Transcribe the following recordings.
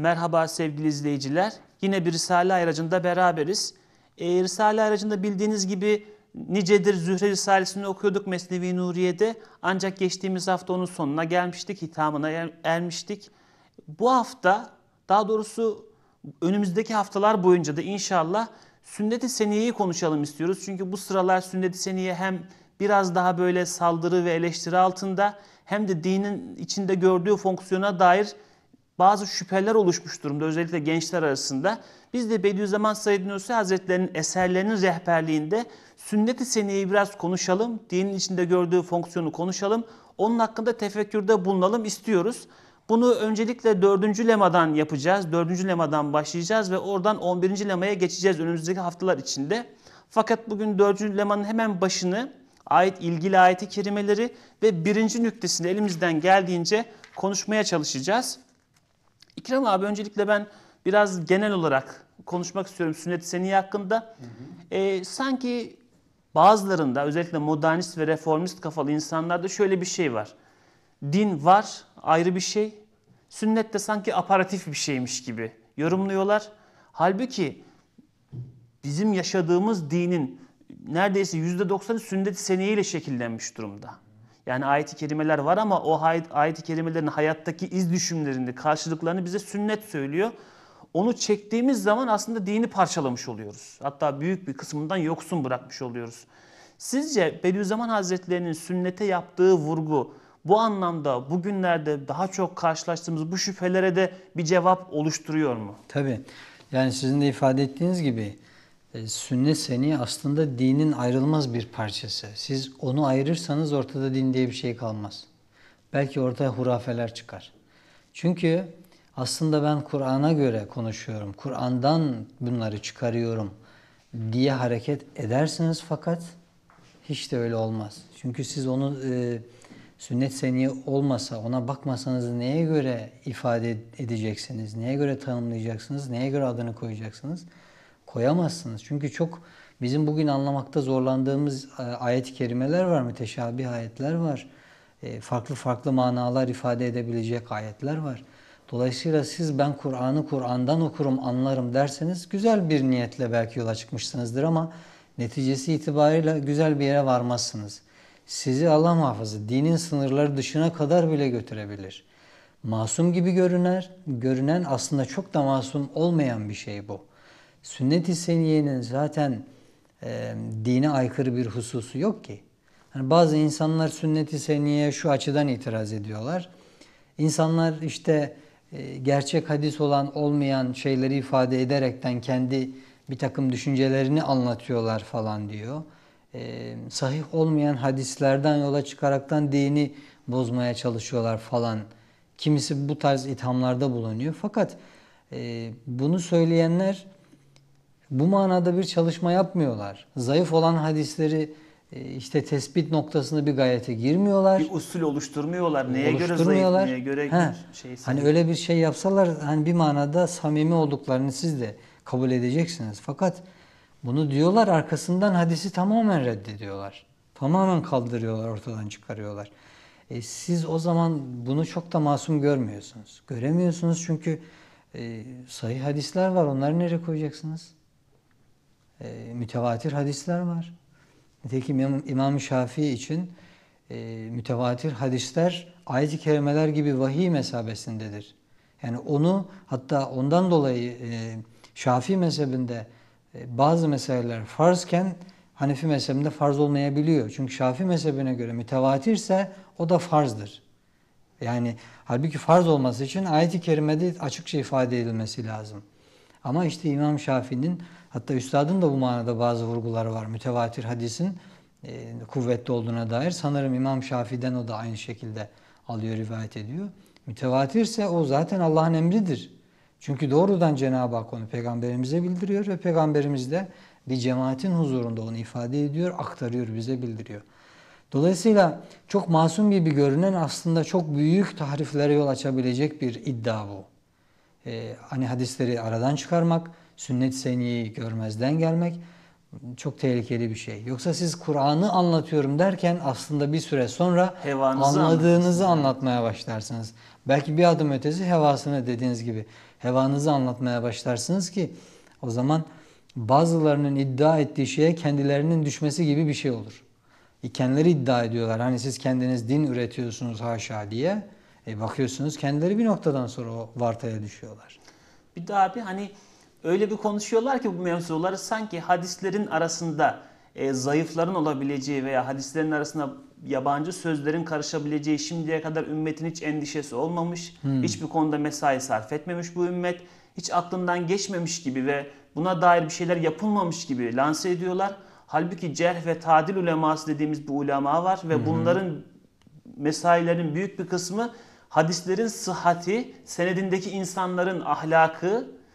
Merhaba sevgili izleyiciler. Yine bir Risale Ayracı'nda beraberiz. E, Risale Ayracı'nda bildiğiniz gibi nicedir Zühre Risalesini okuyorduk Mesnevi Nuriye'de. Ancak geçtiğimiz hafta onun sonuna gelmiştik, hitamına er, ermiştik. Bu hafta, daha doğrusu önümüzdeki haftalar boyunca da inşallah Sünnet-i Seniye'yi konuşalım istiyoruz. Çünkü bu sıralar Sünnet-i Seniye hem biraz daha böyle saldırı ve eleştiri altında hem de dinin içinde gördüğü fonksiyona dair bazı şüpheler oluşmuş durumda özellikle gençler arasında. Biz de Bediüzzaman Said Nursi Hazretleri'nin eserlerinin rehberliğinde sünnet-i seneyi biraz konuşalım, dinin içinde gördüğü fonksiyonu konuşalım, onun hakkında tefekkürde bulunalım istiyoruz. Bunu öncelikle dördüncü lemadan yapacağız. Dördüncü lemadan başlayacağız ve oradan on birinci lemaya geçeceğiz önümüzdeki haftalar içinde. Fakat bugün dördüncü lemanın hemen başını ait ilgili ayeti kerimeleri ve birinci nüktesini elimizden geldiğince konuşmaya çalışacağız. İkram abi öncelikle ben biraz genel olarak konuşmak istiyorum sünnet-i seniye hakkında. Hı hı. E, sanki bazılarında özellikle modernist ve reformist kafalı insanlarda şöyle bir şey var. Din var ayrı bir şey, sünnet de sanki aparatif bir şeymiş gibi yorumluyorlar. Halbuki bizim yaşadığımız dinin neredeyse %90'ı sünnet-i seniye ile şekillenmiş durumda. Yani ayet-i kerimeler var ama o ayet-i kerimelerin hayattaki iz düşümlerini, karşılıklarını bize sünnet söylüyor. Onu çektiğimiz zaman aslında dini parçalamış oluyoruz. Hatta büyük bir kısmından yoksun bırakmış oluyoruz. Sizce Bediüzzaman Hazretlerinin sünnete yaptığı vurgu bu anlamda bugünlerde daha çok karşılaştığımız bu şüphelere de bir cevap oluşturuyor mu? Tabii. Yani sizin de ifade ettiğiniz gibi e, sünnet seni aslında dinin ayrılmaz bir parçası. Siz onu ayırırsanız ortada din diye bir şey kalmaz. Belki ortaya hurafeler çıkar. Çünkü aslında ben Kur'an'a göre konuşuyorum. Kur'an'dan bunları çıkarıyorum diye hareket edersiniz fakat hiç de öyle olmaz. Çünkü siz onu e, sünnet seni olmasa, ona bakmasanız neye göre ifade edeceksiniz, neye göre tanımlayacaksınız, neye göre adını koyacaksınız? koyamazsınız. Çünkü çok bizim bugün anlamakta zorlandığımız e, ayet-i kerimeler var, müteşabih ayetler var. E, farklı farklı manalar ifade edebilecek ayetler var. Dolayısıyla siz ben Kur'an'ı Kur'an'dan okurum, anlarım derseniz güzel bir niyetle belki yola çıkmışsınızdır ama neticesi itibariyle güzel bir yere varmazsınız. Sizi Allah muhafaza, dinin sınırları dışına kadar bile götürebilir. Masum gibi görüner, görünen aslında çok da masum olmayan bir şey bu sünnet-i seniyenin zaten e, dine aykırı bir hususu yok ki. Yani bazı insanlar sünnet-i seniyeye şu açıdan itiraz ediyorlar. İnsanlar işte e, gerçek hadis olan olmayan şeyleri ifade ederekten kendi bir takım düşüncelerini anlatıyorlar falan diyor. E, sahih olmayan hadislerden yola çıkaraktan dini bozmaya çalışıyorlar falan. Kimisi bu tarz ithamlarda bulunuyor. Fakat e, bunu söyleyenler bu manada bir çalışma yapmıyorlar. Zayıf olan hadisleri e, işte tespit noktasında bir gayete girmiyorlar. Bir usul oluşturmuyorlar. Neye oluşturmuyorlar. göre zayıf, neye göre ha, şey. Hani öyle bir şey yapsalar hani bir manada samimi olduklarını siz de kabul edeceksiniz. Fakat bunu diyorlar arkasından hadisi tamamen reddediyorlar. Tamamen kaldırıyorlar, ortadan çıkarıyorlar. E, siz o zaman bunu çok da masum görmüyorsunuz. Göremiyorsunuz çünkü e, sahih hadisler var. Onları nereye koyacaksınız? e, mütevatir hadisler var. Nitekim İmam, İmam Şafii için e, mütevatir hadisler ayet-i kerimeler gibi vahiy mesabesindedir. Yani onu hatta ondan dolayı e, Şafii mezhebinde e, bazı meseleler farzken Hanefi mezhebinde farz olmayabiliyor. Çünkü Şafii mezhebine göre mütevatirse o da farzdır. Yani halbuki farz olması için ayet-i kerimede açıkça ifade edilmesi lazım. Ama işte İmam Şafii'nin hatta üstadın da bu manada bazı vurguları var. Mütevatir hadisin e, kuvvetli olduğuna dair sanırım İmam Şafii'den o da aynı şekilde alıyor, rivayet ediyor. Mütevatirse o zaten Allah'ın emridir. Çünkü doğrudan Cenab-ı Hak onu peygamberimize bildiriyor ve peygamberimiz de bir cemaatin huzurunda onu ifade ediyor, aktarıyor, bize bildiriyor. Dolayısıyla çok masum gibi görünen aslında çok büyük tahriflere yol açabilecek bir iddia bu e, hani hadisleri aradan çıkarmak, sünnet seniyi görmezden gelmek çok tehlikeli bir şey. Yoksa siz Kur'an'ı anlatıyorum derken aslında bir süre sonra Hevanızı anladığınızı anlatmaya başlarsınız. Belki bir adım ötesi hevasını dediğiniz gibi hevanızı anlatmaya başlarsınız ki o zaman bazılarının iddia ettiği şeye kendilerinin düşmesi gibi bir şey olur. E, kendileri iddia ediyorlar. Hani siz kendiniz din üretiyorsunuz haşa diye. E bakıyorsunuz kendileri bir noktadan sonra o vartaya düşüyorlar. Bir daha bir hani öyle bir konuşuyorlar ki bu mevzuları sanki hadislerin arasında e, zayıfların olabileceği veya hadislerin arasında yabancı sözlerin karışabileceği şimdiye kadar ümmetin hiç endişesi olmamış. Hmm. Hiçbir konuda mesai sarf etmemiş bu ümmet. Hiç aklından geçmemiş gibi ve buna dair bir şeyler yapılmamış gibi lanse ediyorlar. Halbuki cerh ve tadil uleması dediğimiz bir ulema var ve hmm. bunların mesailerin büyük bir kısmı hadislerin sıhhati, senedindeki insanların ahlakı,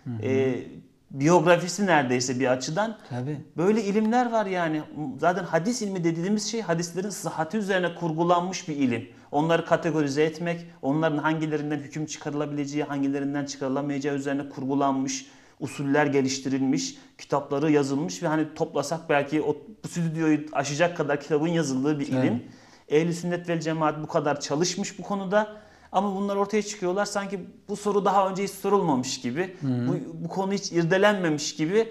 hı hı. E, biyografisi neredeyse bir açıdan. Tabii. Böyle ilimler var yani. Zaten hadis ilmi dediğimiz şey hadislerin sıhhati üzerine kurgulanmış bir ilim. Onları kategorize etmek, onların hangilerinden hüküm çıkarılabileceği, hangilerinden çıkarılamayacağı üzerine kurgulanmış usuller geliştirilmiş, kitapları yazılmış ve hani toplasak belki o bu stüdyoyu aşacak kadar kitabın yazıldığı bir evet. ilim. Ehli sünnet ve cemaat bu kadar çalışmış bu konuda. Ama bunlar ortaya çıkıyorlar sanki bu soru daha önce hiç sorulmamış gibi, hmm. bu, bu konu hiç irdelenmemiş gibi e,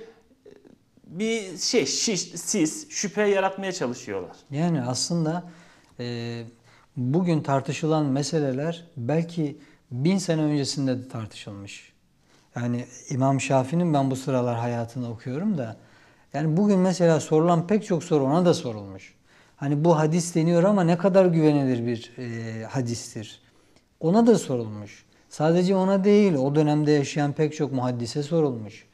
bir şey, şiş, siz, şüphe yaratmaya çalışıyorlar. Yani aslında e, bugün tartışılan meseleler belki bin sene öncesinde de tartışılmış. Yani İmam Şafii'nin ben bu sıralar hayatını okuyorum da yani bugün mesela sorulan pek çok soru ona da sorulmuş. Hani bu hadis deniyor ama ne kadar güvenilir bir e, hadistir? Ona da sorulmuş. Sadece ona değil, o dönemde yaşayan pek çok muhaddise sorulmuş.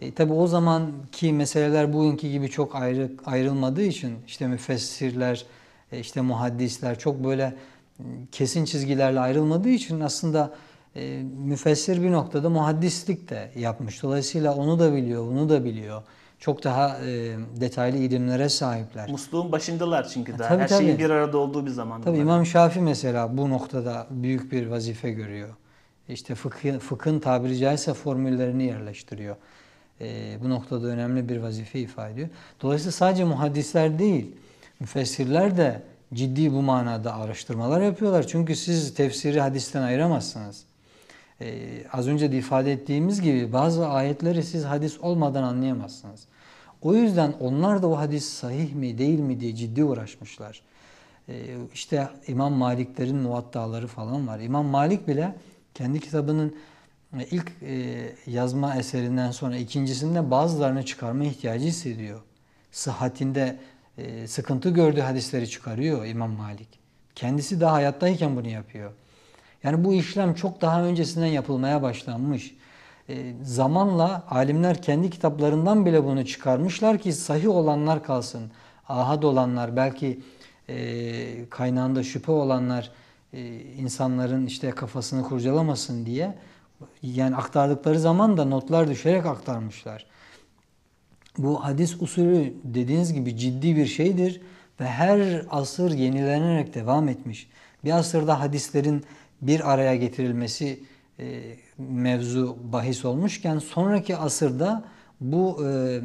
E, Tabi o zamanki meseleler bugünkü gibi çok ayrı, ayrılmadığı için işte müfessirler, e, işte muhaddisler çok böyle e, kesin çizgilerle ayrılmadığı için aslında e, müfessir bir noktada muhaddislik de yapmış. Dolayısıyla onu da biliyor, bunu da biliyor çok daha e, detaylı ilimlere sahipler. Musluğun başındalar çünkü e, daha. Tabii, Her tabii. bir arada olduğu bir zamanda. Tabii İmam Şafi mesela bu noktada büyük bir vazife görüyor. İşte fıkhın, fıkhın tabiri caizse formüllerini yerleştiriyor. E, bu noktada önemli bir vazife ifade ediyor. Dolayısıyla sadece muhaddisler değil, müfessirler de ciddi bu manada araştırmalar yapıyorlar. Çünkü siz tefsiri hadisten ayıramazsınız. Ee, az önce de ifade ettiğimiz gibi bazı ayetleri siz hadis olmadan anlayamazsınız. O yüzden onlar da o hadis sahih mi değil mi diye ciddi uğraşmışlar. Ee, işte İmam Maliklerin muvattaları falan var. İmam Malik bile kendi kitabının e, ilk e, yazma eserinden sonra ikincisinde bazılarını çıkarma ihtiyacı hissediyor. Sıhhatinde e, sıkıntı gördüğü hadisleri çıkarıyor İmam Malik. Kendisi daha hayattayken bunu yapıyor. Yani bu işlem çok daha öncesinden yapılmaya başlanmış. E, zamanla alimler kendi kitaplarından bile bunu çıkarmışlar ki sahih olanlar kalsın. Ahad olanlar, belki e, kaynağında şüphe olanlar e, insanların işte kafasını kurcalamasın diye yani aktardıkları zaman da notlar düşerek aktarmışlar. Bu hadis usulü dediğiniz gibi ciddi bir şeydir ve her asır yenilenerek devam etmiş. Bir asırda hadislerin bir araya getirilmesi e, mevzu bahis olmuşken sonraki asırda bu e,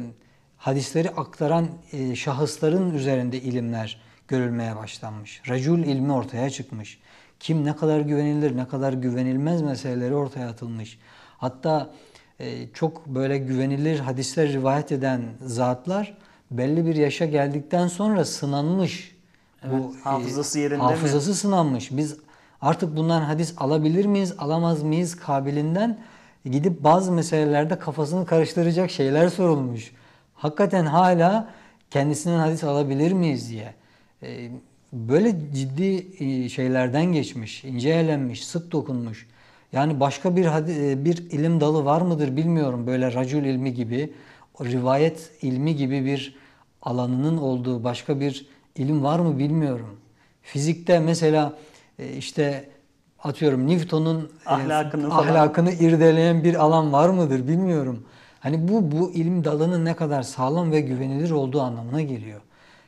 hadisleri aktaran e, şahısların üzerinde ilimler görülmeye başlanmış. Racul ilmi ortaya çıkmış. Kim ne kadar güvenilir, ne kadar güvenilmez meseleleri ortaya atılmış. Hatta çok böyle güvenilir hadisler rivayet eden zatlar belli bir yaşa geldikten sonra sınanmış. Evet, bu hafızası yerinde hafızası mi? sınanmış. Biz Artık bundan hadis alabilir miyiz, alamaz mıyız kabilinden gidip bazı meselelerde kafasını karıştıracak şeyler sorulmuş. Hakikaten hala kendisinden hadis alabilir miyiz diye. Ee, böyle ciddi e, şeylerden geçmiş, ince elenmiş, sık dokunmuş. Yani başka bir e, bir ilim dalı var mıdır bilmiyorum. Böyle racul ilmi gibi, rivayet ilmi gibi bir alanının olduğu başka bir ilim var mı bilmiyorum. Fizikte mesela e, işte atıyorum Newton'un e, ahlakını, e, ahlakını irdeleyen bir alan var mıdır bilmiyorum. Hani bu bu ilim dalının ne kadar sağlam ve güvenilir olduğu anlamına geliyor.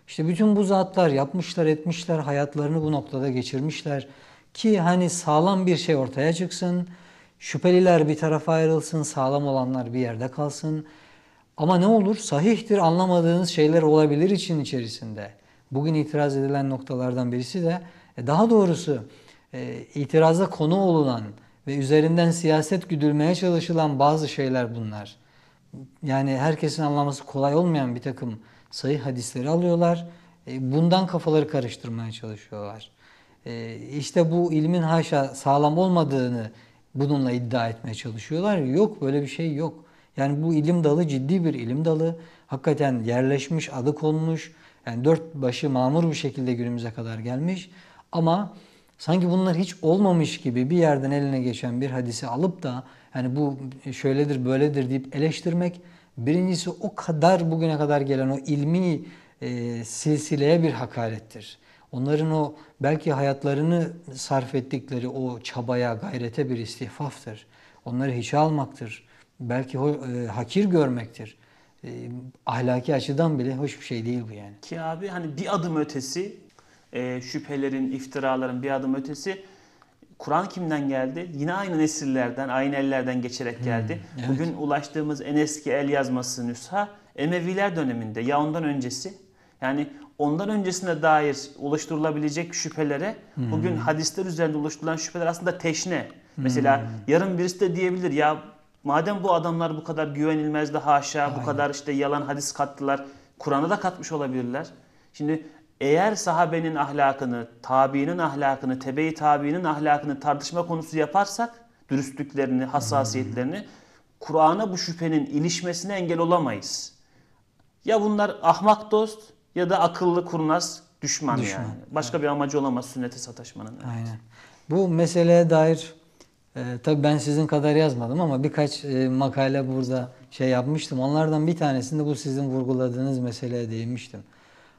İşte bütün bu zatlar yapmışlar, etmişler, hayatlarını bu noktada geçirmişler ki hani sağlam bir şey ortaya çıksın. Şüpheliler bir tarafa ayrılsın, sağlam olanlar bir yerde kalsın. Ama ne olur? Sahihtir anlamadığınız şeyler olabilir için içerisinde. Bugün itiraz edilen noktalardan birisi de e, daha doğrusu e, itiraza konu olunan ve üzerinden siyaset güdülmeye çalışılan bazı şeyler bunlar. Yani herkesin anlaması kolay olmayan bir takım sayı hadisleri alıyorlar. E, bundan kafaları karıştırmaya çalışıyorlar. İşte bu ilmin haşa sağlam olmadığını bununla iddia etmeye çalışıyorlar. Yok böyle bir şey yok. Yani bu ilim dalı ciddi bir ilim dalı. Hakikaten yerleşmiş, adı konmuş. Yani dört başı mamur bir şekilde günümüze kadar gelmiş. Ama sanki bunlar hiç olmamış gibi bir yerden eline geçen bir hadisi alıp da yani bu şöyledir böyledir deyip eleştirmek birincisi o kadar bugüne kadar gelen o ilmi e, silsileye bir hakarettir. Onların o belki hayatlarını sarf ettikleri o çabaya, gayrete bir istihfaftır. Onları hiçe almaktır. Belki e, hakir görmektir. E, ahlaki açıdan bile hoş bir şey değil bu yani. Ki abi hani bir adım ötesi e, şüphelerin, iftiraların bir adım ötesi. Kur'an kimden geldi? Yine aynı nesillerden, aynı ellerden geçerek hmm, geldi. Hmm, evet. Bugün ulaştığımız en eski el yazması nüsha Emeviler döneminde ya ondan öncesi. Yani ondan öncesine dair oluşturulabilecek şüphelere hmm. bugün hadisler üzerinde oluşturulan şüpheler aslında teşne. Hmm. Mesela yarın birisi de diyebilir ya madem bu adamlar bu kadar güvenilmezdi haşa Aynen. bu kadar işte yalan hadis kattılar Kur'an'a da katmış olabilirler. Şimdi eğer sahabenin ahlakını, tabiinin ahlakını, tebe-i tabiinin ahlakını tartışma konusu yaparsak dürüstlüklerini, hassasiyetlerini Kur'an'a bu şüphenin ilişmesine engel olamayız. Ya bunlar ahmak dost ya da akıllı kurnaz düşman, düşman. yani. Başka evet. bir amacı olamaz sünnete sataşmanın. Evet. Aynen. Bu meseleye dair e, tabii ben sizin kadar yazmadım ama birkaç e, makale burada şey yapmıştım. Onlardan bir tanesinde bu sizin vurguladığınız meseleye değinmiştim.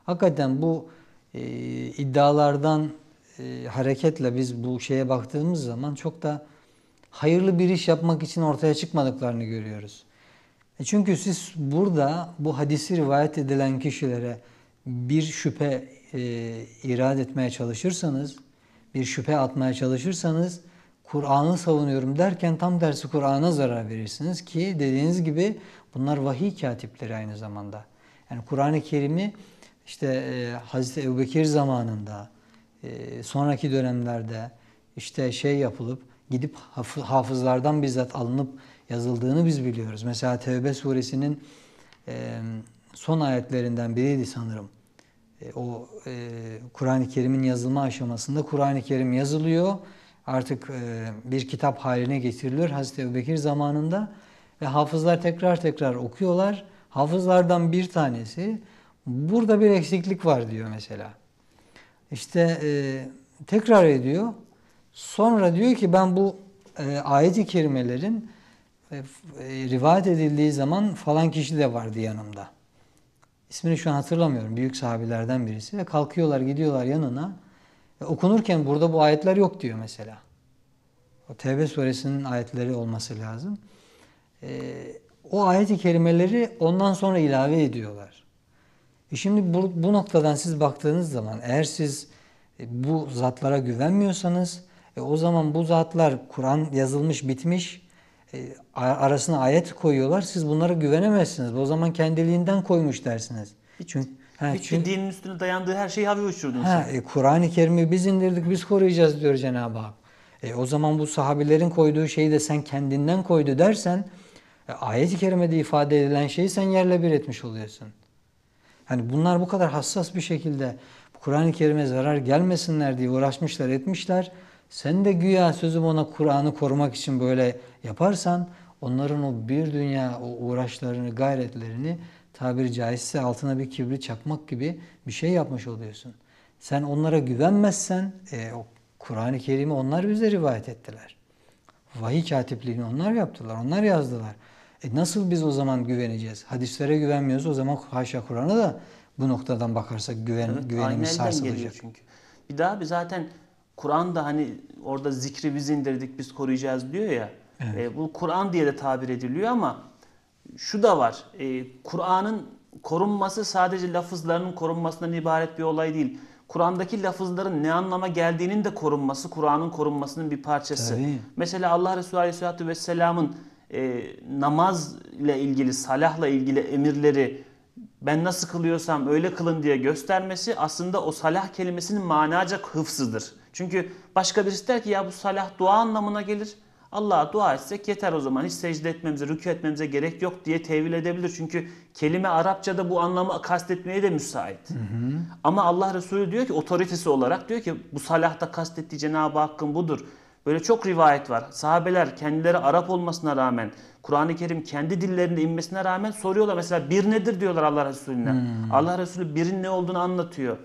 Hakikaten bu e, iddialardan e, hareketle biz bu şeye baktığımız zaman çok da hayırlı bir iş yapmak için ortaya çıkmadıklarını görüyoruz. E çünkü siz burada bu hadisi rivayet edilen kişilere bir şüphe e, irad etmeye çalışırsanız, bir şüphe atmaya çalışırsanız Kur'an'ı savunuyorum derken tam tersi Kur'an'a zarar verirsiniz ki dediğiniz gibi bunlar vahiy katipleri aynı zamanda. Yani Kur'an-ı Kerim'i işte e, Hazreti Ebubekir zamanında e, sonraki dönemlerde işte şey yapılıp gidip hafızlardan bizzat alınıp yazıldığını biz biliyoruz. Mesela Tevbe suresinin e, son ayetlerinden biriydi sanırım. E, o e, Kur'an-ı Kerim'in yazılma aşamasında Kur'an-ı Kerim yazılıyor. Artık e, bir kitap haline getirilir Hazreti Ebubekir zamanında ve hafızlar tekrar tekrar okuyorlar. Hafızlardan bir tanesi Burada bir eksiklik var diyor mesela. İşte e, tekrar ediyor. Sonra diyor ki ben bu e, ayet-i kerimelerin e, e, rivayet edildiği zaman falan kişi de vardı yanımda. İsmini şu an hatırlamıyorum. Büyük sahabilerden birisi. Ve kalkıyorlar gidiyorlar yanına. E, okunurken burada bu ayetler yok diyor mesela. O Tevbe suresinin ayetleri olması lazım. E, o ayet-i kerimeleri ondan sonra ilave ediyorlar. E şimdi bu, bu noktadan siz baktığınız zaman eğer siz e, bu zatlara güvenmiyorsanız e, o zaman bu zatlar Kur'an yazılmış bitmiş e, arasına ayet koyuyorlar. Siz bunlara güvenemezsiniz. O zaman kendiliğinden koymuş dersiniz. Çünkü Ha, Hiç çünkü, dinin üstüne dayandığı her şeyi havaya uçurdunuz. Ha, e, Kur'an-ı Kerim'i biz indirdik, biz koruyacağız diyor Cenab-ı Hak. E, o zaman bu sahabilerin koyduğu şeyi de sen kendinden koydu dersen, e, ayet-i kerimede ifade edilen şeyi sen yerle bir etmiş oluyorsun. Hani bunlar bu kadar hassas bir şekilde Kur'an-ı Kerim'e zarar gelmesinler diye uğraşmışlar, etmişler. Sen de güya sözüm ona Kur'an'ı korumak için böyle yaparsan onların o bir dünya o uğraşlarını, gayretlerini tabiri caizse altına bir kibri çakmak gibi bir şey yapmış oluyorsun. Sen onlara güvenmezsen e, o Kur'an-ı Kerim'i onlar bize rivayet ettiler. Vahiy katipliğini onlar yaptılar, onlar yazdılar. E nasıl biz o zaman güveneceğiz? Hadislere güvenmiyoruz o zaman haşa Kur'an'a da bu noktadan bakarsak güven, evet, güvenimiz sarsılacak. Çünkü. Bir daha bir zaten Kur'an'da hani orada zikri biz indirdik biz koruyacağız diyor ya. Evet. E, bu Kur'an diye de tabir ediliyor ama şu da var. E, Kur'an'ın korunması sadece lafızlarının korunmasından ibaret bir olay değil. Kur'an'daki lafızların ne anlama geldiğinin de korunması Kur'an'ın korunmasının bir parçası. Tabii. Mesela Allah Resulü Aleyhisselatü Vesselam'ın e, ile ilgili, salahla ilgili emirleri ben nasıl kılıyorsam öyle kılın diye göstermesi aslında o salah kelimesinin manaca hıfzıdır. Çünkü başka birisi der ki ya bu salah dua anlamına gelir. Allah'a dua etsek yeter o zaman hiç secde etmemize, rükû etmemize gerek yok diye tevil edebilir. Çünkü kelime Arapçada bu anlamı kastetmeye de müsait. Hı hı. Ama Allah Resulü diyor ki otoritesi olarak diyor ki bu salahta kastettiği Cenab-ı Hakk'ın budur. Böyle çok rivayet var. Sahabeler kendileri Arap olmasına rağmen, Kur'an-ı Kerim kendi dillerinde inmesine rağmen soruyorlar. Mesela bir nedir diyorlar Allah Resulüne. Hmm. Allah Resulü birin ne olduğunu anlatıyor.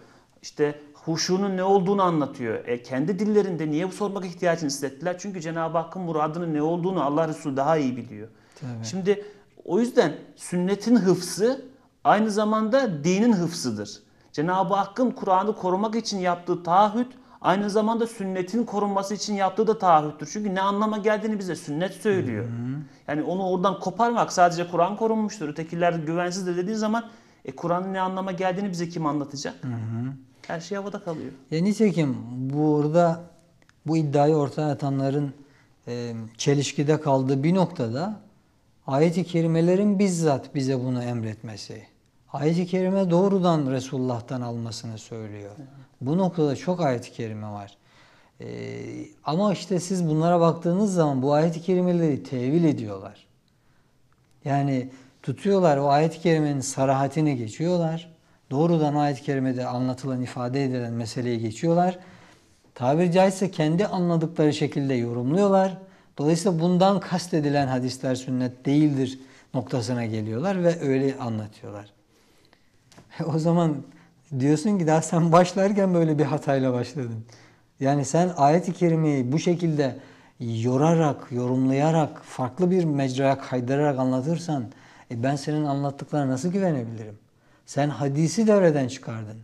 İşte huşunun ne olduğunu anlatıyor. E, kendi dillerinde niye bu sormak ihtiyacını hissettiler? Çünkü Cenab-ı Hakk'ın muradının ne olduğunu Allah Resulü daha iyi biliyor. Tabii. Şimdi o yüzden sünnetin hıfzı aynı zamanda dinin hıfzıdır. Cenab-ı Hakk'ın Kur'an'ı korumak için yaptığı taahhüt Aynı zamanda sünnetin korunması için yaptığı da taahhüttür. Çünkü ne anlama geldiğini bize sünnet söylüyor. Hı hı. Yani onu oradan koparmak sadece Kur'an korunmuştur. Ötekiler güvensizdir dediği zaman e, Kur'an'ın ne anlama geldiğini bize kim anlatacak? Hı hı. Her şey havada kalıyor. E, nitekim burada bu iddiayı ortaya atanların e, çelişkide kaldığı bir noktada ayet-i kerimelerin bizzat bize bunu emretmesi ayet-i kerime doğrudan Resulullah'tan almasını söylüyor. Bu noktada çok ayet-i kerime var. Ee, ama işte siz bunlara baktığınız zaman bu ayet-i kerimeleri tevil ediyorlar. Yani tutuyorlar o ayet-i kerimenin sarahatini geçiyorlar. Doğrudan ayet-i kerimede anlatılan, ifade edilen meseleyi geçiyorlar. Tabiri caizse kendi anladıkları şekilde yorumluyorlar. Dolayısıyla bundan kastedilen hadisler sünnet değildir noktasına geliyorlar ve öyle anlatıyorlar. o zaman diyorsun ki daha sen başlarken böyle bir hatayla başladın. Yani sen ayet-i kerimeyi bu şekilde yorarak, yorumlayarak, farklı bir mecraya kaydırarak anlatırsan e ben senin anlattıklarına nasıl güvenebilirim? Sen hadisi devreden çıkardın.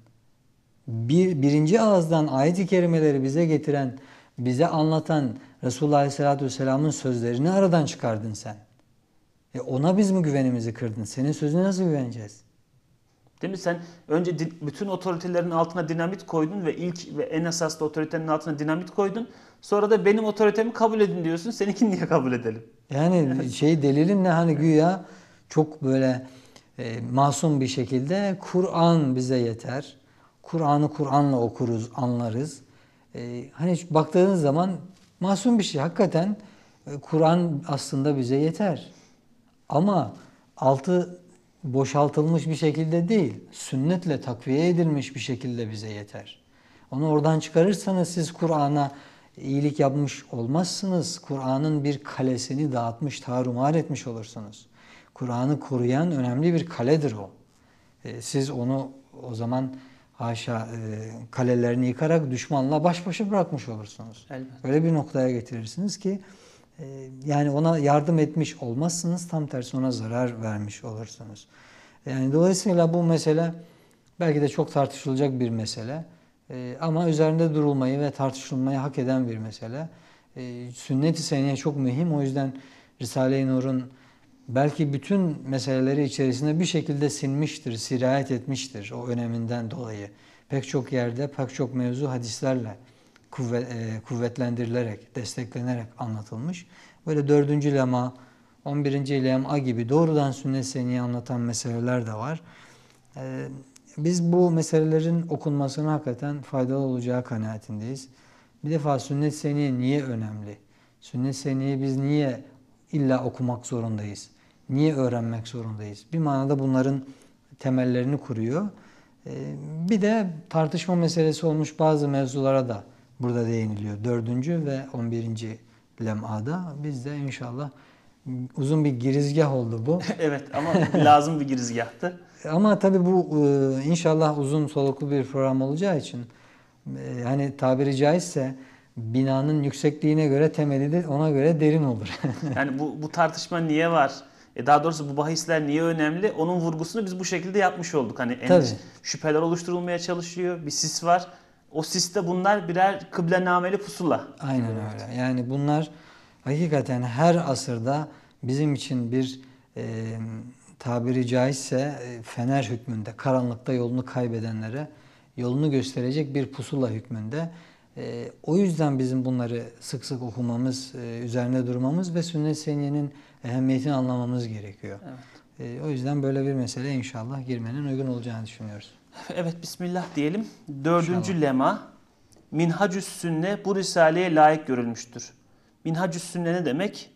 Bir, birinci ağızdan ayet-i kerimeleri bize getiren, bize anlatan Resulullah Aleyhisselatü Vesselam'ın sözlerini aradan çıkardın sen. E ona biz mi güvenimizi kırdın? Senin sözüne nasıl güveneceğiz? Değil mi? Sen önce bütün otoritelerin altına dinamit koydun ve ilk ve en esaslı otoritenin altına dinamit koydun. Sonra da benim otoritemi kabul edin diyorsun. Seninkini niye kabul edelim? Yani şey delilin ne hani güya çok böyle e, masum bir şekilde Kur'an bize yeter. Kur'an'ı Kur'an'la okuruz, anlarız. E, hani baktığınız zaman masum bir şey. Hakikaten e, Kur'an aslında bize yeter. Ama altı boşaltılmış bir şekilde değil, sünnetle takviye edilmiş bir şekilde bize yeter. Onu oradan çıkarırsanız siz Kur'an'a iyilik yapmış olmazsınız. Kur'an'ın bir kalesini dağıtmış, tarumar etmiş olursunuz. Kur'an'ı koruyan önemli bir kaledir o. E, siz onu o zaman haşa e, kalelerini yıkarak düşmanla baş başa bırakmış olursunuz. Elbette. Öyle bir noktaya getirirsiniz ki ee, yani ona yardım etmiş olmazsınız, tam tersi ona zarar vermiş olursunuz. Yani dolayısıyla bu mesele belki de çok tartışılacak bir mesele ee, ama üzerinde durulmayı ve tartışılmayı hak eden bir mesele. Ee, Sünnet-i Seniye çok mühim o yüzden Risale-i Nur'un belki bütün meseleleri içerisinde bir şekilde sinmiştir, sirayet etmiştir o öneminden dolayı. Pek çok yerde, pek çok mevzu hadislerle kuvvet, e, kuvvetlendirilerek, desteklenerek anlatılmış. Böyle dördüncü lema, 11. lema gibi doğrudan sünnet seniyi anlatan meseleler de var. E, biz bu meselelerin okunmasına hakikaten faydalı olacağı kanaatindeyiz. Bir defa sünnet seniye niye önemli? Sünnet seniyi biz niye illa okumak zorundayız? Niye öğrenmek zorundayız? Bir manada bunların temellerini kuruyor. E, bir de tartışma meselesi olmuş bazı mevzulara da burada değiniliyor. Dördüncü ve on birinci lemada biz de inşallah uzun bir girizgah oldu bu. evet ama lazım bir girizgahtı. Ama tabii bu e, inşallah uzun soluklu bir program olacağı için yani e, tabiri caizse binanın yüksekliğine göre temeli de ona göre derin olur. yani bu, bu tartışma niye var? E daha doğrusu bu bahisler niye önemli? Onun vurgusunu biz bu şekilde yapmış olduk. Hani en şüpheler oluşturulmaya çalışılıyor. Bir sis var. O siste bunlar birer kıblenameli pusula. Aynen evet. öyle. Yani bunlar hakikaten her asırda bizim için bir e, tabiri caizse e, fener hükmünde, karanlıkta yolunu kaybedenlere yolunu gösterecek bir pusula hükmünde. E, o yüzden bizim bunları sık sık okumamız, e, üzerine durmamız ve sünnet seniyenin ehemmiyetini anlamamız gerekiyor. Evet. Ee, o yüzden böyle bir mesele inşallah girmenin uygun olacağını düşünüyoruz. Evet Bismillah diyelim. Dördüncü inşallah. lema Minhacüs Sünne bu risaleye layık görülmüştür. Minhacüs Sünne ne demek?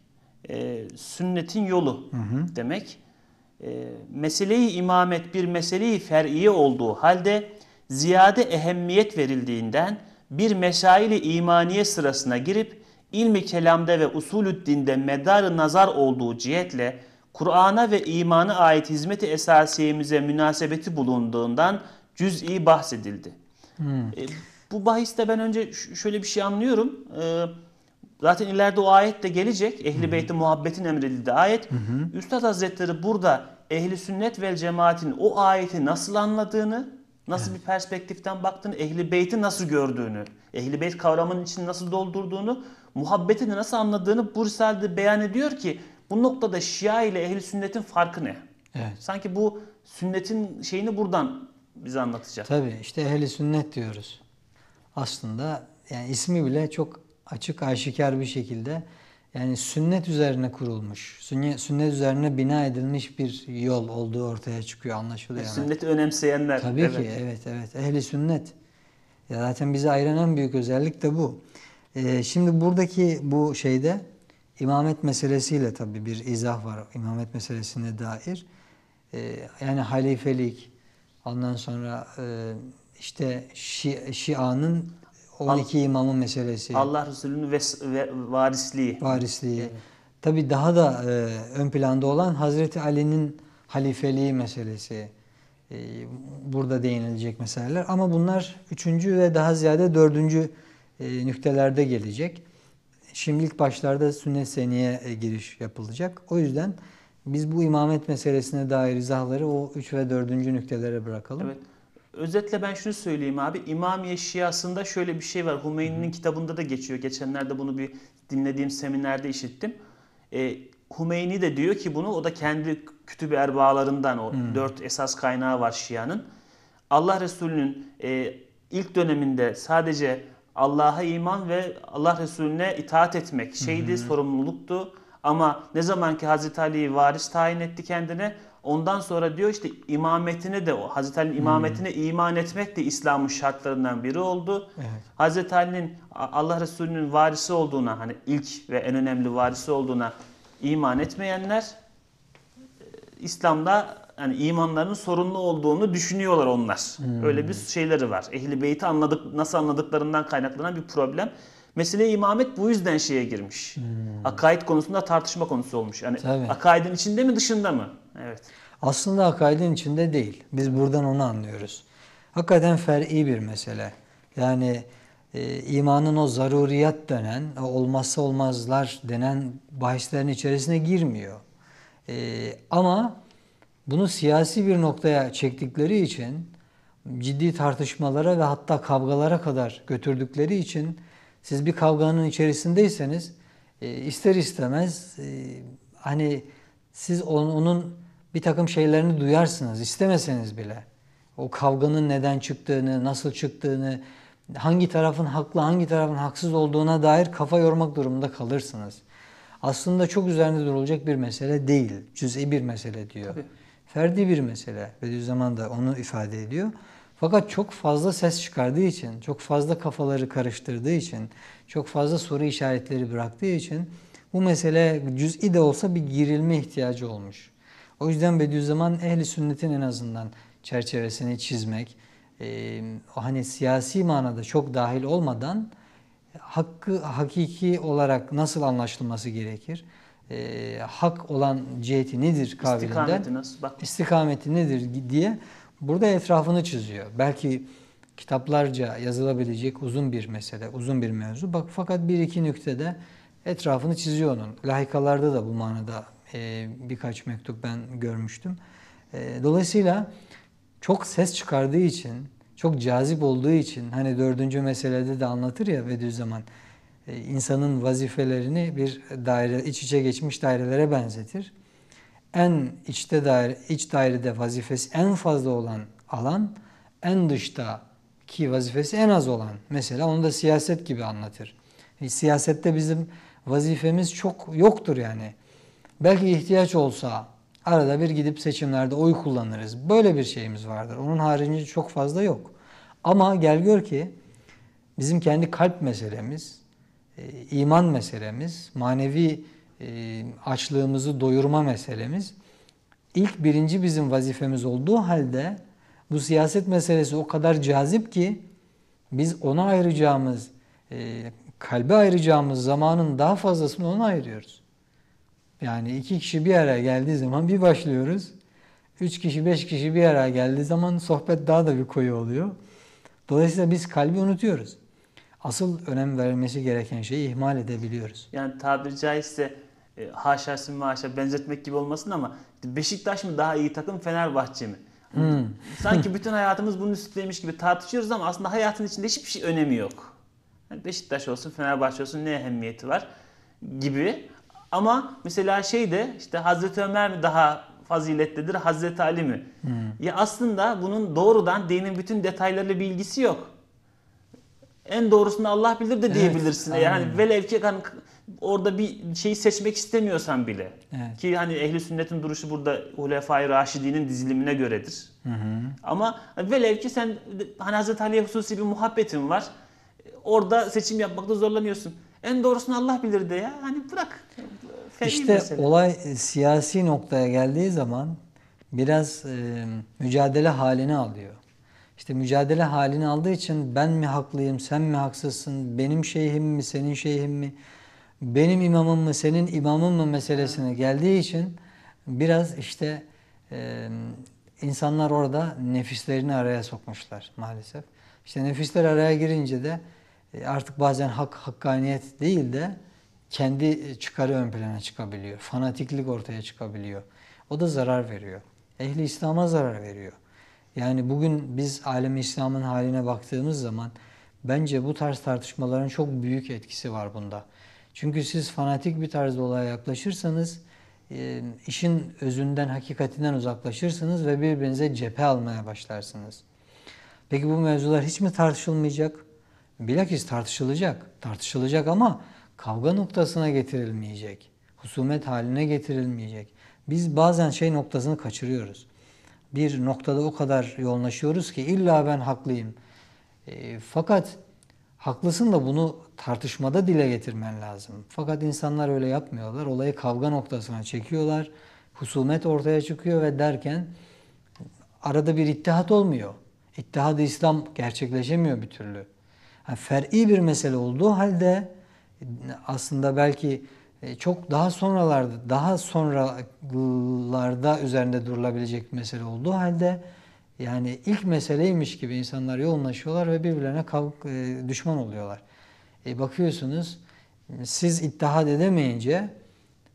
E, sünnetin yolu hı hı. demek. E, meseleyi imamet bir meseleyi fer'iye olduğu halde ziyade ehemmiyet verildiğinden bir mesaili imaniye sırasına girip ilmi kelamda ve usulü dinde medarı nazar olduğu cihetle Kur'an'a ve imana ait hizmeti esasiyemize münasebeti bulunduğundan cüz'i bahsedildi. Hmm. E, bu bahiste ben önce şöyle bir şey anlıyorum. E, zaten ileride o ayet de gelecek. Ehli hmm. beyti muhabbetin emredildiği ayet. Hmm. Üstad Hazretleri burada ehli sünnet vel cemaatin o ayeti nasıl anladığını, nasıl evet. bir perspektiften baktığını, ehli beyti nasıl gördüğünü, ehli beyt kavramının içini nasıl doldurduğunu, muhabbetini nasıl anladığını bu risalede beyan ediyor ki bu noktada Şia ile ehli sünnetin farkı ne? Evet. Sanki bu sünnetin şeyini buradan bize anlatacak. Tabii işte ehli sünnet diyoruz. Aslında yani ismi bile çok açık aşikar bir şekilde yani sünnet üzerine kurulmuş, sünnet, üzerine bina edilmiş bir yol olduğu ortaya çıkıyor, anlaşılıyor. E, yani. Sünneti önemseyenler. Tabii evet. ki, evet, evet. Ehli sünnet. Ya zaten bizi ayıran en büyük özellik de bu. Ee, şimdi buradaki bu şeyde İmamet meselesiyle tabi bir izah var imamet meselesine dair. Ee, yani halifelik, ondan sonra e, işte şi, Şia'nın 12 Allah, imamı meselesi. Allah Resulü'nün ve, ve varisliği. Varisliği. Evet. Tabi daha da e, ön planda olan Hazreti Ali'nin halifeliği meselesi. E, burada değinilecek meseleler. Ama bunlar üçüncü ve daha ziyade dördüncü e, nüktelerde gelecek şimdilik başlarda sünnet seniye e, giriş yapılacak. O yüzden biz bu imamet meselesine dair izahları o 3 ve 4. nüktelere bırakalım. Evet. Özetle ben şunu söyleyeyim abi. İmamiye Şiasında şöyle bir şey var. Hümeyni'nin kitabında da geçiyor. Geçenlerde bunu bir dinlediğim seminerde işittim. E, Hümeyni de diyor ki bunu o da kendi kütüb-i erbalarından o hmm. dört esas kaynağı var Şia'nın. Allah Resulü'nün e, ilk döneminde sadece Allah'a iman ve Allah Resulüne itaat etmek şeydi, hı hı. sorumluluktu. Ama ne zaman ki Hazreti Ali'yi varis tayin etti kendine, ondan sonra diyor işte imametine de o Hazreti Ali'nin imametine hmm. iman etmek de İslam'ın şartlarından biri oldu. Evet. Hazreti Ali'nin Allah Resulü'nün varisi olduğuna hani ilk ve en önemli varisi olduğuna iman etmeyenler e, İslam'da yani imanların sorunlu olduğunu düşünüyorlar onlar. Hmm. Öyle bir şeyleri var. Ehli beyti anladık nasıl anladıklarından kaynaklanan bir problem. Mesela imamet bu yüzden şeye girmiş. Hmm. Akaid konusunda tartışma konusu olmuş. Yani akaidin içinde mi dışında mı? Evet. Aslında akaidin içinde değil. Biz buradan onu anlıyoruz. Hakikaten fer'i bir mesele. Yani e, imanın o zaruriyat denen, o olmazsa olmazlar denen bahislerin içerisine girmiyor. E, ama bunu siyasi bir noktaya çektikleri için ciddi tartışmalara ve hatta kavgalara kadar götürdükleri için siz bir kavganın içerisindeyseniz e, ister istemez e, hani siz onun bir takım şeylerini duyarsınız istemeseniz bile. O kavganın neden çıktığını, nasıl çıktığını, hangi tarafın haklı, hangi tarafın haksız olduğuna dair kafa yormak durumunda kalırsınız. Aslında çok üzerinde durulacak bir mesele değil. Cüz'i bir mesele diyor. Tabii. Ferdi bir mesele. Bediüzzaman da onu ifade ediyor. Fakat çok fazla ses çıkardığı için, çok fazla kafaları karıştırdığı için, çok fazla soru işaretleri bıraktığı için bu mesele cüz'i de olsa bir girilme ihtiyacı olmuş. O yüzden Bediüzzaman ehli sünnetin en azından çerçevesini çizmek, e, hani siyasi manada çok dahil olmadan hakkı hakiki olarak nasıl anlaşılması gerekir? e, hak olan ciheti nedir kabilinden. İstikameti nasıl? Bak. İstikameti nedir diye burada etrafını çiziyor. Belki kitaplarca yazılabilecek uzun bir mesele, uzun bir mevzu. Bak fakat bir iki nüktede etrafını çiziyor onun. Lahikalarda da bu manada e, birkaç mektup ben görmüştüm. E, dolayısıyla çok ses çıkardığı için, çok cazip olduğu için hani dördüncü meselede de anlatır ya Bediüzzaman zaman e, insanın vazifelerini bir daire iç içe geçmiş dairelere benzetir. En içte daire, iç dairede vazifesi en fazla olan alan, en dışta ki vazifesi en az olan. Mesela onu da siyaset gibi anlatır. E, siyasette bizim vazifemiz çok yoktur yani. Belki ihtiyaç olsa arada bir gidip seçimlerde oy kullanırız. Böyle bir şeyimiz vardır. Onun harici çok fazla yok. Ama gel gör ki bizim kendi kalp meselemiz, ee, iman meselemiz, manevi e, açlığımızı doyurma meselemiz ilk birinci bizim vazifemiz olduğu halde bu siyaset meselesi o kadar cazip ki biz ona ayıracağımız, e, kalbe ayıracağımız zamanın daha fazlasını ona ayırıyoruz. Yani iki kişi bir araya geldiği zaman bir başlıyoruz. Üç kişi, beş kişi bir araya geldiği zaman sohbet daha da bir koyu oluyor. Dolayısıyla biz kalbi unutuyoruz asıl önem vermesi gereken şeyi ihmal edebiliyoruz. Yani tabiri caizse e, haşası maşa benzetmek gibi olmasın ama Beşiktaş mı daha iyi takım Fenerbahçe mi? Hmm. Sanki bütün hayatımız bunun üstündeymiş gibi tartışıyoruz ama aslında hayatın içinde hiçbir şey önemi yok. Beşiktaş olsun, Fenerbahçe olsun ne ehemmiyeti var gibi. Ama mesela şey de işte Hazreti Ömer mi daha faziletlidir, Hazreti Ali mi? Hmm. Ya aslında bunun doğrudan dinin bütün detaylarıyla bilgisi yok en doğrusunu Allah bilir de diyebilirsin. Evet, yani hani velev ki hani orada bir şeyi seçmek istemiyorsan bile. Evet. Ki hani ehli sünnetin duruşu burada Hulefai Raşidi'nin dizilimine göredir. Hı hı. Ama hani velev ki sen hani Hazreti Ali'ye hususi bir muhabbetin var. Orada seçim yapmakta zorlanıyorsun. En doğrusunu Allah bilir de ya. Hani bırak. Fevri işte mesele. olay e, siyasi noktaya geldiği zaman biraz e, mücadele halini alıyor işte mücadele halini aldığı için ben mi haklıyım, sen mi haksızsın, benim şeyhim mi, senin şeyhim mi, benim imamım mı, senin imamın mı meselesine geldiği için biraz işte e, insanlar orada nefislerini araya sokmuşlar maalesef. İşte nefisler araya girince de e, artık bazen hak, hakkaniyet değil de kendi çıkarı ön plana çıkabiliyor. Fanatiklik ortaya çıkabiliyor. O da zarar veriyor. Ehli İslam'a zarar veriyor. Yani bugün biz alemi İslam'ın haline baktığımız zaman bence bu tarz tartışmaların çok büyük etkisi var bunda. Çünkü siz fanatik bir tarzda olaya yaklaşırsanız e, işin özünden, hakikatinden uzaklaşırsınız ve birbirinize cephe almaya başlarsınız. Peki bu mevzular hiç mi tartışılmayacak? Bilakis tartışılacak. Tartışılacak ama kavga noktasına getirilmeyecek. Husumet haline getirilmeyecek. Biz bazen şey noktasını kaçırıyoruz bir noktada o kadar yoğunlaşıyoruz ki illa ben haklıyım. E, fakat haklısın da bunu tartışmada dile getirmen lazım. Fakat insanlar öyle yapmıyorlar. Olayı kavga noktasına çekiyorlar. Husumet ortaya çıkıyor ve derken arada bir ittihat olmuyor. İttihat ı İslam gerçekleşemiyor bir türlü. Yani fer'i bir mesele olduğu halde e, aslında belki e, çok daha sonralarda daha sonralarda üzerinde durulabilecek bir mesele olduğu halde yani ilk meseleymiş gibi insanlar yoğunlaşıyorlar ve birbirlerine kavga, e, düşman oluyorlar. E bakıyorsunuz siz ittihad edemeyince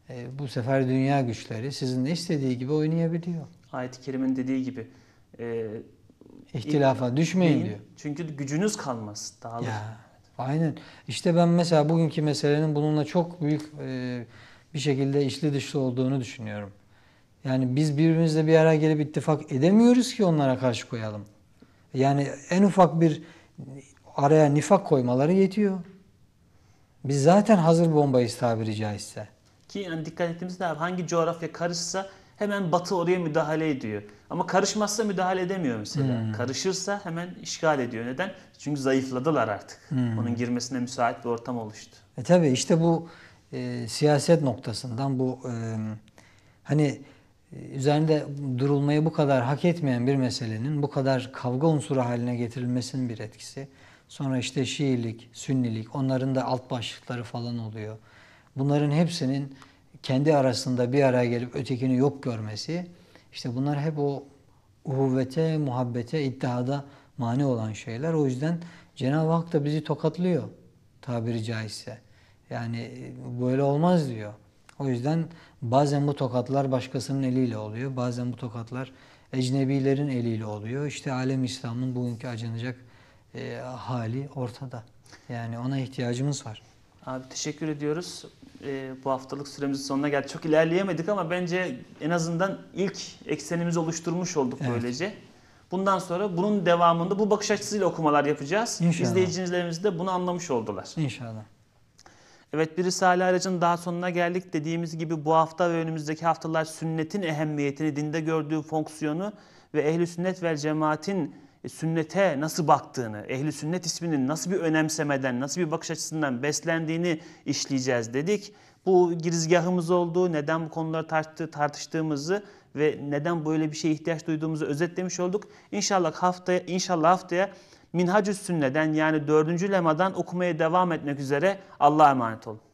e, bu sefer dünya güçleri sizin ne istediği gibi oynayabiliyor. Ayet-i Kerim'in dediği gibi e, ihtilafa düşmeyin diyor. Çünkü gücünüz kalmaz. Dağılır. Ya. Aynen. İşte ben mesela bugünkü meselenin bununla çok büyük e, bir şekilde içli dışlı olduğunu düşünüyorum. Yani biz birbirimizle bir araya gelip ittifak edemiyoruz ki onlara karşı koyalım. Yani en ufak bir araya nifak koymaları yetiyor. Biz zaten hazır bombayız tabiri caizse. Ki yani dikkat ettiğimizde abi hangi coğrafya karışsa hemen Batı oraya müdahale ediyor. Ama karışmazsa müdahale edemiyor mesela. Hmm. Karışırsa hemen işgal ediyor. Neden? Çünkü zayıfladılar artık. Hmm. Onun girmesine müsait bir ortam oluştu. E tabi işte bu e, siyaset noktasından bu e, hani e, üzerinde durulmayı bu kadar hak etmeyen bir meselenin bu kadar kavga unsuru haline getirilmesinin bir etkisi. Sonra işte Şiilik, Sünnilik, onların da alt başlıkları falan oluyor. Bunların hepsinin kendi arasında bir araya gelip ötekini yok görmesi işte bunlar hep o uhuvvete, muhabbete, iddihada mani olan şeyler. O yüzden Cenab-ı Hak da bizi tokatlıyor tabiri caizse. Yani e, böyle olmaz diyor. O yüzden bazen bu tokatlar başkasının eliyle oluyor. Bazen bu tokatlar ecnebilerin eliyle oluyor. İşte alem İslam'ın bugünkü acınacak e, hali ortada. Yani ona ihtiyacımız var. Abi teşekkür ediyoruz e, bu haftalık süremizin sonuna geldik. Çok ilerleyemedik ama bence en azından ilk eksenimizi oluşturmuş olduk evet. böylece. Bundan sonra bunun devamında bu bakış açısıyla okumalar yapacağız. İnşallah. İzleyicilerimiz de bunu anlamış oldular. İnşallah. Evet bir Risale Aracın daha sonuna geldik. Dediğimiz gibi bu hafta ve önümüzdeki haftalar sünnetin ehemmiyetini, dinde gördüğü fonksiyonu ve ehli sünnet ve cemaatin e, sünnete nasıl baktığını, ehli sünnet isminin nasıl bir önemsemeden, nasıl bir bakış açısından beslendiğini işleyeceğiz dedik. Bu girizgahımız oldu, neden bu konuları tartıştı, tartıştığımızı ve neden böyle bir şeye ihtiyaç duyduğumuzu özetlemiş olduk. İnşallah haftaya, inşallah haftaya minhacü Sünne'den yani dördüncü lemadan okumaya devam etmek üzere Allah'a emanet olun.